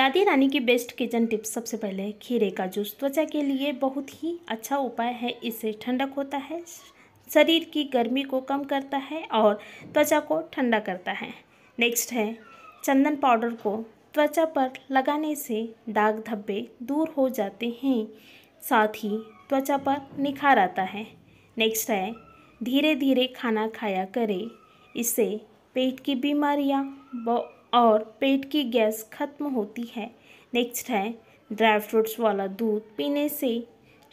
दादी रानी की best kitchen tips सबसे पहले खीरे का जूस त्वचा के लिए बहुत ही अच्छा उपाय है इससे ठंडक होता है शरीर की गर्मी को कम करता है और त्वचा को ठंडा करता है नेक्स्ट है चंदन पाउडर को त्वचा पर लगाने से दाग धब्बे दूर हो जाते हैं साथ ही त्वचा पर निखार आता है नेक्स्ट है धीरे धीरे खाना खाया करें इससे पेट की बीमारियां और पेट की गैस खत्म होती है नेक्स्ट है ड्राई फ्रूट्स वाला दूध पीने से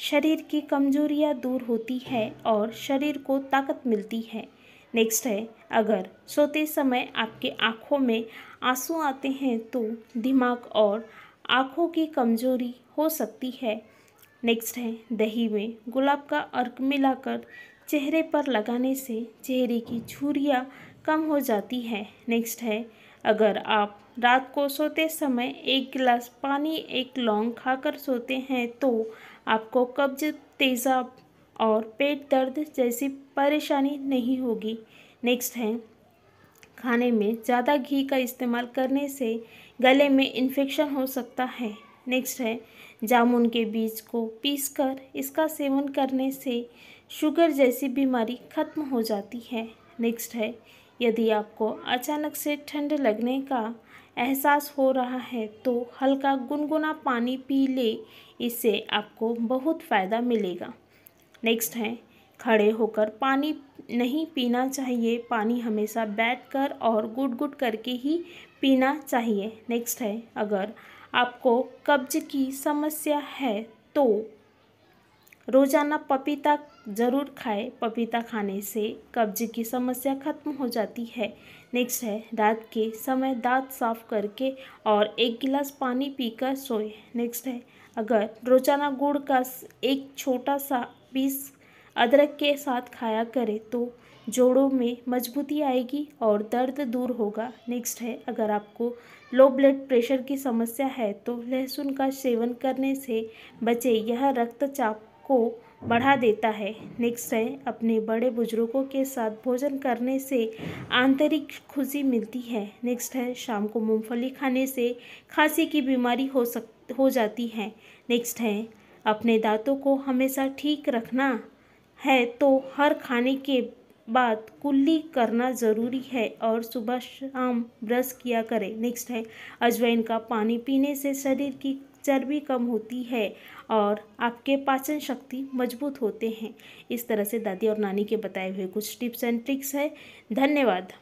शरीर की कमजोरियाँ दूर होती है और शरीर को ताकत मिलती है नेक्स्ट है अगर सोते समय आपके आँखों में आंसू आते हैं तो दिमाग और आँखों की कमजोरी हो सकती है नेक्स्ट है दही में गुलाब का अर्क मिलाकर चेहरे पर लगाने से चेहरे की झुरियाँ कम हो जाती है नेक्स्ट है अगर आप रात को सोते समय एक गिलास पानी एक लौंग खाकर सोते हैं तो आपको कब्ज तेज़ाब और पेट दर्द जैसी परेशानी नहीं होगी नेक्स्ट है खाने में ज़्यादा घी का इस्तेमाल करने से गले में इन्फेक्शन हो सकता है नेक्स्ट है जामुन के बीज को पीसकर इसका सेवन करने से शुगर जैसी बीमारी खत्म हो जाती है नेक्स्ट है यदि आपको अचानक से ठंड लगने का एहसास हो रहा है तो हल्का गुनगुना पानी पी ले इससे आपको बहुत फ़ायदा मिलेगा नेक्स्ट है खड़े होकर पानी नहीं पीना चाहिए पानी हमेशा बैठकर और गुट गुट करके ही पीना चाहिए नेक्स्ट है अगर आपको कब्ज की समस्या है तो रोज़ाना पपीता ज़रूर खाएं पपीता खाने से कब्ज की समस्या खत्म हो जाती है नेक्स्ट है रात के समय दांत साफ करके और एक गिलास पानी पीकर सोए नेक्स्ट है अगर रोज़ाना गुड़ का एक छोटा सा पीस अदरक के साथ खाया करें तो जोड़ों में मजबूती आएगी और दर्द दूर होगा नेक्स्ट है अगर आपको लो ब्लड प्रेशर की समस्या है तो लहसुन का सेवन करने से बचे यह रक्तचाप को बढ़ा देता है निश्चय अपने बड़े बुजुर्गों के साथ भोजन करने से आंतरिक खुशी मिलती है नेक्स्ट है शाम को मूंगफली खाने से खांसी की बीमारी हो सक हो जाती है नेक्स्ट है अपने दांतों को हमेशा ठीक रखना है तो हर खाने के बाद कुल्ली करना ज़रूरी है और सुबह शाम ब्रश किया करें नेक्स्ट है अजवाइन का पानी पीने से शरीर की चर्बी कम होती है और आपके पाचन शक्ति मजबूत होते हैं इस तरह से दादी और नानी के बताए हुए कुछ टिप्स एंड ट्रिक्स है धन्यवाद